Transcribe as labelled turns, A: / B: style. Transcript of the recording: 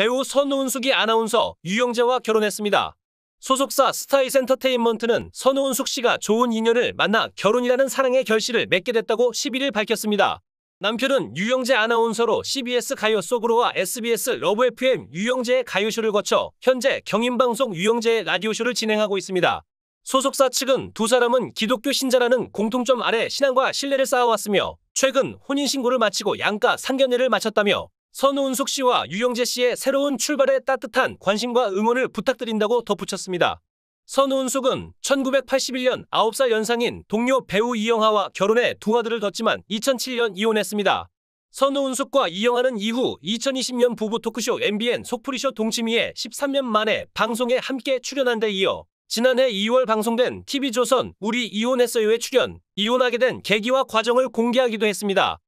A: 배우 선우은숙이 아나운서 유영재와 결혼했습니다. 소속사 스타이센터테인먼트는 선우은숙 씨가 좋은 인연을 만나 결혼이라는 사랑의 결실을 맺게 됐다고 11일 밝혔습니다. 남편은 유영재 아나운서로 CBS 가요 속으로와 SBS 러브 FM 유영재의 가요쇼를 거쳐 현재 경인방송 유영재의 라디오쇼를 진행하고 있습니다. 소속사 측은 두 사람은 기독교 신자라는 공통점 아래 신앙과 신뢰를 쌓아왔으며 최근 혼인신고를 마치고 양가 상견례를 마쳤다며 선우은숙 씨와 유영재 씨의 새로운 출발에 따뜻한 관심과 응원을 부탁드린다고 덧붙였습니다. 선우은숙은 1981년 9살 연상인 동료 배우 이영하와 결혼해 두 아들을 뒀지만 2007년 이혼했습니다. 선우은숙과 이영하는 이후 2020년 부부 토크쇼 MBN 속풀이쇼 동치미에 13년 만에 방송에 함께 출연한 데 이어 지난해 2월 방송된 TV조선 우리 이혼했어요에 출연, 이혼하게 된 계기와 과정을 공개하기도
B: 했습니다.